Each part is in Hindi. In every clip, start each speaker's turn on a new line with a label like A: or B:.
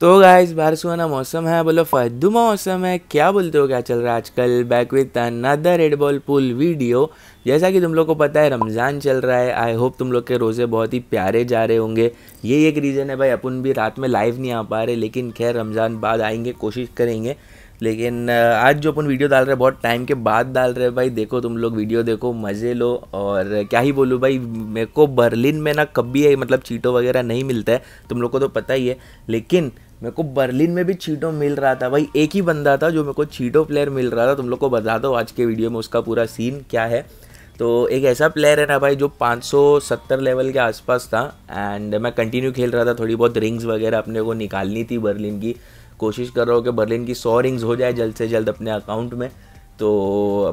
A: तो इस बारिश होना मौसम है बोलो फद्दू मौसम है क्या बोलते हो क्या चल रहा है आजकल back with another red ball pool video जैसा कि तुम लोग को पता है रमज़ान चल रहा है आई होप तुम लोग के रोज़े बहुत ही प्यारे जा रहे होंगे ये एक रीज़न है भाई अपन भी रात में लाइव नहीं आ पा रहे लेकिन खैर रमज़ान बाद आएंगे कोशिश करेंगे लेकिन uh, आज जो अपन वीडियो डाल रहे हैं बहुत टाइम के बाद डाल रहे हैं भाई देखो तुम लोग वीडियो देखो मज़े लो और क्या ही बोलूँ भाई मेरे को बर्लिन में ना कभी मतलब चीटो वगैरह नहीं मिलता है तुम लोग को तो पता ही है लेकिन मेरे को बर्लिन में भी चीटो मिल रहा था भाई एक ही बंदा था जो मेरे को चीटो प्लेयर मिल रहा था तुम लोग को बता दो आज के वीडियो में उसका पूरा सीन क्या है तो एक ऐसा प्लेयर है ना भाई जो 570 लेवल के आसपास था एंड मैं कंटिन्यू खेल रहा था थोड़ी बहुत रिंग्स वगैरह अपने को निकालनी थी बर्लिन की कोशिश कर रहा हूँ कि बर्लिन की सौ रिंग्स हो जाए जल्द से जल्द अपने अकाउंट में तो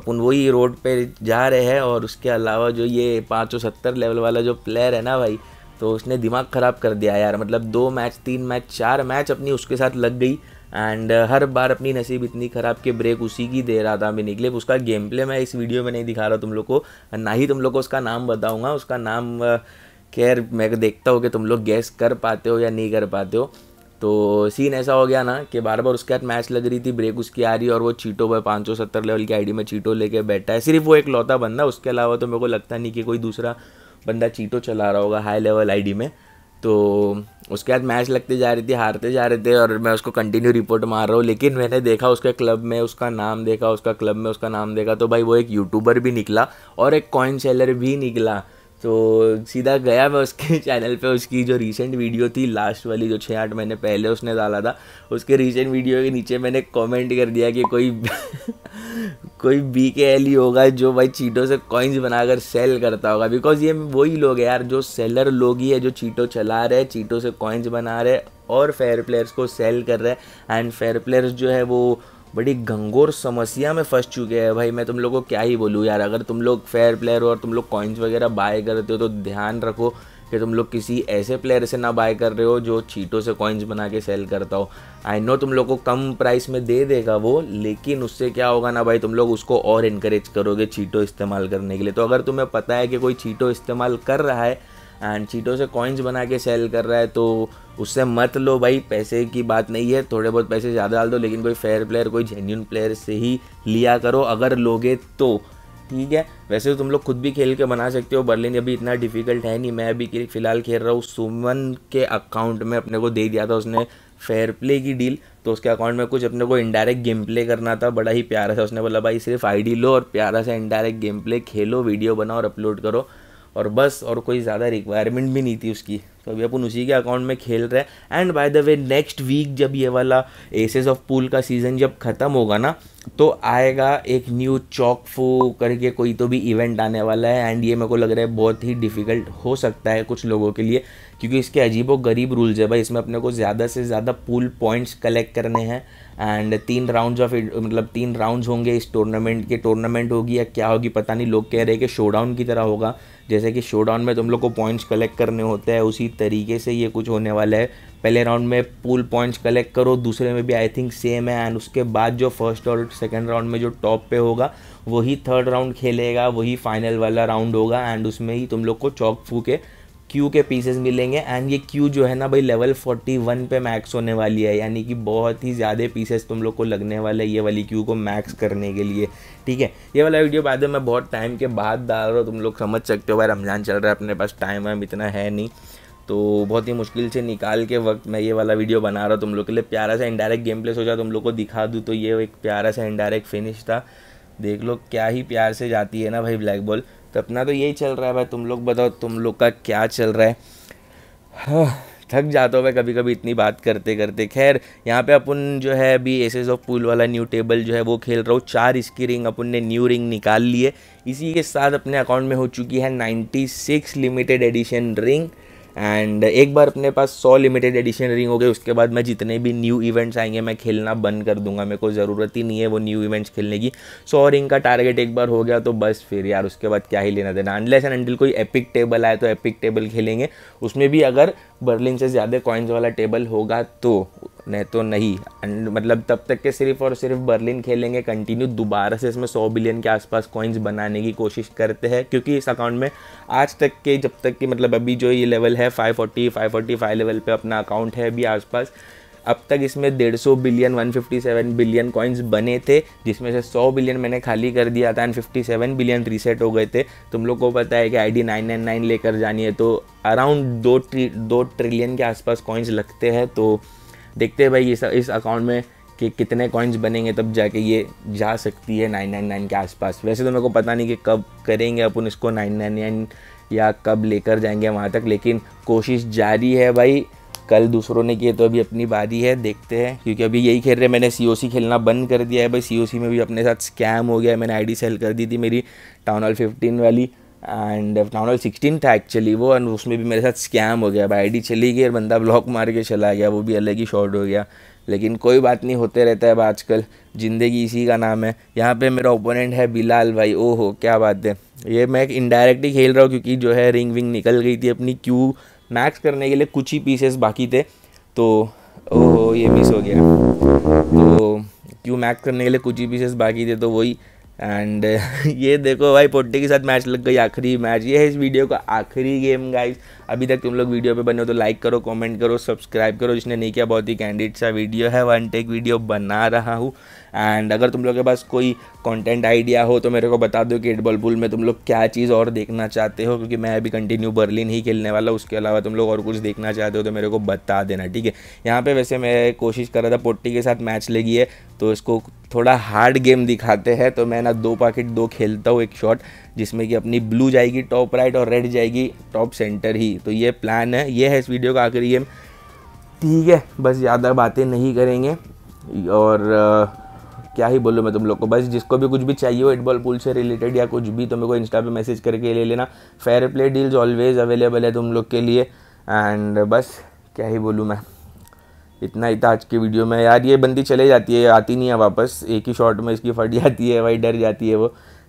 A: अपन वही रोड पर जा रहे हैं और उसके अलावा जो ये पाँच लेवल वाला जो प्लेयर है ना भाई तो उसने दिमाग ख़राब कर दिया यार मतलब दो मैच तीन मैच चार मैच अपनी उसके साथ लग गई एंड uh, हर बार अपनी नसीब इतनी ख़राब कि ब्रेक उसी की दे रहा था मैं निकले उसका गेम प्ले मैं इस वीडियो में नहीं दिखा रहा तुम लोग को ना ही तुम लोग को उसका नाम बताऊँगा उसका नाम uh, खैर मैं देखता हूँ कि तुम लोग गैस कर पाते हो या नहीं कर पाते हो तो सीन ऐसा हो गया ना कि बार बार उसके हाथ मैच लग रही थी ब्रेक उसकी आ रही और वो चीटो पर पाँच सौ सत्तर लेवल की आईडी में चीटो लेके बैठा है सिर्फ वो एक लौता बंदा उसके अलावा तो मेरे को लगता नहीं कि कोई दूसरा बंदा चीटो चला रहा होगा हाई लेवल आईडी में तो उसके बाद मैच लगते जा रही थी हारते जा रहे थे और मैं उसको कंटिन्यू रिपोर्ट मार रहा हूँ लेकिन मैंने देखा उसके क्लब में उसका नाम देखा उसका क्लब में उसका नाम देखा तो भाई वो एक यूट्यूबर भी निकला और एक कॉइन सेलर भी निकला तो सीधा गया मैं उसके चैनल पे उसकी जो रीसेंट वीडियो थी लास्ट वाली जो छः आठ महीने पहले उसने डाला था उसके रीसेंट वीडियो के नीचे मैंने कमेंट कर दिया कि कोई कोई बी के एल ही होगा जो भाई चीटों से कॉइन्स बनाकर सेल करता होगा बिकॉज ये वही लोग हैं यार जो सेलर लोग ही है जो चीटो चला रहे हैं चीटों से कॉइन्स बना रहे और फेयर प्लेयर्स को सेल कर रहे हैं एंड फेयर प्लेयर्स जो है वो बड़ी घंगोर समस्या में फंस चुके हैं भाई मैं तुम लोग को क्या ही बोलूँ यार अगर तुम लोग फेयर प्लेयर हो और तुम लोग कॉइन्स वगैरह बाय करते हो तो ध्यान रखो कि तुम लोग किसी ऐसे प्लेयर से ना बाय कर रहे हो जो चीटों से कॉइन्स बना के सेल करता हो आई नो तुम लोग को कम प्राइस में दे देगा वो लेकिन उससे क्या होगा ना भाई तुम लोग उसको और इनक्रेज करोगे चीटो इस्तेमाल करने के लिए तो अगर तुम्हें पता है कि कोई चीटो इस्तेमाल कर रहा है एंड चीटों से कॉइन्स बना के सेल कर रहा है तो उससे मत लो भाई पैसे की बात नहीं है थोड़े बहुत पैसे ज़्यादा डाल दो लेकिन कोई फेयर प्लेयर कोई जेन्यून प्लेयर से ही लिया करो अगर लोगे तो ठीक है वैसे तो तुम लोग खुद भी खेल के बना सकते हो बर्लिन अभी इतना डिफिकल्ट है नहीं मैं अभी फ़िलहाल खेल रहा हूँ सुमन के अकाउंट में अपने को दे दिया था उसने फेयर प्ले की डील तो उसके अकाउंट में कुछ अपने को इनडायरेक्ट गेम प्ले करना था बड़ा ही प्यारा सा उसने बोला भाई सिर्फ आईडी लो और प्यारा सा इनडायरेक्ट गेम प्ले खेलो वीडियो बनाओ और अपलोड करो और बस और कोई ज़्यादा रिक्वायरमेंट भी नहीं थी उसकी तो अभी अपन उसी के अकाउंट में खेल रहे हैं and by the way next week जब ये वाला एसेस ऑफ पूल का सीज़न जब ख़त्म होगा ना तो आएगा एक न्यू चौक फू करके कोई तो भी इवेंट आने वाला है एंड ये मेरे को लग रहा है बहुत ही डिफ़िकल्ट हो सकता है कुछ लोगों के लिए क्योंकि इसके अजीब व गरीब रूल्स है भाई इसमें अपने को ज़्यादा से ज़्यादा पूल पॉइंट्स कलेक्ट करने हैं एंड तीन राउंड्स ऑफ मतलब तीन राउंड्स होंगे इस टूर्नामेंट के टूर्नामेंट होगी या क्या होगी पता नहीं लोग कह रहे हैं कि शोडाउन की तरह होगा जैसे कि शोडाउन में तुम लोग को पॉइंट्स कलेक्ट करने होते हैं उसी तरीके से ये कुछ होने वाला है पहले राउंड में पूल पॉइंट्स कलेक्ट करो दूसरे में भी आई थिंक सेम है एंड उसके बाद जो फर्स्ट और सेकेंड राउंड में जो टॉप पे होगा वही थर्ड राउंड खेलेगा वही फाइनल वाला राउंड होगा एंड उसमें ही तुम लोग को चौक फूके क्यू के पीसेस मिलेंगे एंड ये क्यू जो है ना भाई लेवल 41 पे मैक्स होने वाली है यानी कि बहुत ही ज़्यादा पीसेस तुम लोग को लगने वाले ये वाली क्यू को मैक्स करने के लिए ठीक है ये वाला वीडियो बाद में बहुत टाइम के बाद डाल रहा हूँ तुम लोग समझ सकते हो भाई रमज़ान चल रहा है अपने पास टाइम वाइम इतना है नहीं तो बहुत ही मुश्किल से निकाल के वक्त मैं ये वाला वीडियो बना रहा हूँ तुम लोग के लिए प्यारा सा इंडायरेक्ट गेम प्ले सोचा तुम लोग को दिखा दूँ तो ये एक प्यारा सा इंडायरेक्ट फिनिश था देख लो क्या ही प्यार से जाती है ना भाई ब्लैक बॉल तो अपना तो यही चल रहा है भाई तुम लोग बताओ तुम लोग का क्या चल रहा है हाँ, थक जाता हूँ भाई कभी कभी इतनी बात करते करते खैर यहाँ पे अपन जो है अभी एस ऑफ पुल वाला न्यू टेबल जो है वो खेल रहा हूँ चार इसकी रिंग अपन ने न्यू रिंग निकाल ली है इसी के साथ अपने अकाउंट में हो चुकी है 96 लिमिटेड एडिशन रिंग एंड एक बार अपने पास सौ लिमिटेड एडिशन रिंग हो गए उसके बाद मैं जितने भी न्यू इवेंट्स आएंगे मैं खेलना बंद कर दूंगा मेरे को ज़रूरत ही नहीं है वो न्यू इवेंट्स खेलने की सौ रिंग का टारगेट एक बार हो गया तो बस फिर यार उसके बाद क्या ही लेना देना अनलेस एंड अंडल कोई एपिक टेबल आए तो एपिक टेबल खेलेंगे उसमें भी अगर बर्लिन से ज़्यादा कॉइन्स वाला टेबल होगा तो अपने तो नहीं मतलब तब तक के सिर्फ और सिर्फ बर्लिन खेलेंगे कंटिन्यू दोबारा से इसमें 100 बिलियन के आसपास कॉइन्स बनाने की कोशिश करते हैं क्योंकि इस अकाउंट में आज तक के जब तक कि मतलब अभी जो ये लेवल है 540 545 लेवल पे अपना अकाउंट है अभी आसपास अब तक इसमें 150 बिलियन 157 बिलियन कॉइन्स बने थे जिसमें से 100 बिलियन मैंने खाली कर दिया था एंड 57 बिलियन रीसेट हो गए थे तुम लोग को पता है कि आईडी 999 लेकर जानी है तो अराउंड दो ट्री दो ट्रिलियन के आसपास कॉइन्स लगते हैं तो देखते हैं भाई इस इस अकाउंट में कि कितने कॉइन्स बनेंगे तब जाके ये जा सकती है नाइन नाइन नाइन के आसपास वैसे तो मेरे को पता नहीं कि कब करेंगे अपन इसको नाइन नाइन नाइन या कब लेकर जाएंगे वहाँ तक लेकिन कोशिश जारी है भाई कल दूसरों ने किए तो अभी अपनी बारी है देखते हैं क्योंकि अभी यही खेल रहे मैंने सी खेलना बंद कर दिया है भाई सी में भी अपने साथ स्कैम हो गया है मैंने डी सेल कर दी थी मेरी टाउन हॉल फिफ्टीन वाली एंड नॉर्मल सिक्सटीन था एक्चुअली वो एंड उसमें भी मेरे साथ स्कैम हो गया आई डी चली गई और बंदा ब्लॉक मार के चला गया वो भी अलग ही शॉर्ट हो गया लेकिन कोई बात नहीं होते रहता है अब आजकल ज़िंदगी इसी का नाम है यहाँ पे मेरा ओपोनेंट है बिलाल भाई ओ हो क्या बात है ये मैं इनडायरेक्टली खेल रहा हूँ क्योंकि जो है रिंग विंग निकल गई थी अपनी क्यू मैक्स करने के लिए कुछ ही पीसेस बाकी थे तो ओहो ये मिस हो गया तो क्यू मैक्स करने के लिए कुछ ही पीसेस बाकी थे तो वही एंड ये देखो भाई पोट्टे के साथ मैच लग गई आखिरी मैच ये है इस वीडियो का आखिरी गेम गाइज अभी तक तुम लोग वीडियो पे बने हो तो लाइक करो कमेंट करो सब्सक्राइब करो जिसने नहीं किया बहुत ही कैंडिड सा वीडियो है वन टेक वीडियो बना रहा हूँ एंड अगर तुम लोग के पास कोई कंटेंट आइडिया हो तो मेरे को बता दो कि एडबॉल पुल में तुम लोग क्या चीज़ और देखना चाहते हो क्योंकि मैं अभी कंटिन्यू बर्लिन ही खेलने वाला उसके अलावा तुम लोग और कुछ देखना चाहते हो तो मेरे को बता देना ठीक है यहाँ पर वैसे मैं कोशिश कर रहा था पोटी के साथ मैच लगी है तो इसको थोड़ा हार्ड गेम दिखाते हैं तो मैं ना दो पॉकेट दो खेलता हूँ एक शॉट जिसमें कि अपनी ब्लू जाएगी टॉप राइट और रेड जाएगी टॉप सेंटर ही तो ये प्लान है ये है इस वीडियो का आखिरी गेम ठीक है बस ज़्यादा बातें नहीं करेंगे और आ, क्या ही बोलूँ मैं तुम लोग को बस जिसको भी कुछ भी चाहिए हो एटबॉल पुल से रिलेटेड या कुछ भी तो मेरे को इंस्टा पे मैसेज करके ले लेना fair play deals always available है तुम लोग के लिए एंड बस क्या ही बोलूँ मैं इतना ही था आज के वीडियो में यार ये बंदी चले जाती है आती नहीं है वापस एक ही शॉट में इसकी फट जाती है वही डर जाती है वो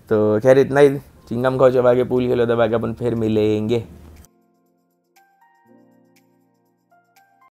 A: तो खैर इतना ही चिंगम खाओ चबा के पूल खेलो दबा के अपन फिर मिलेंगे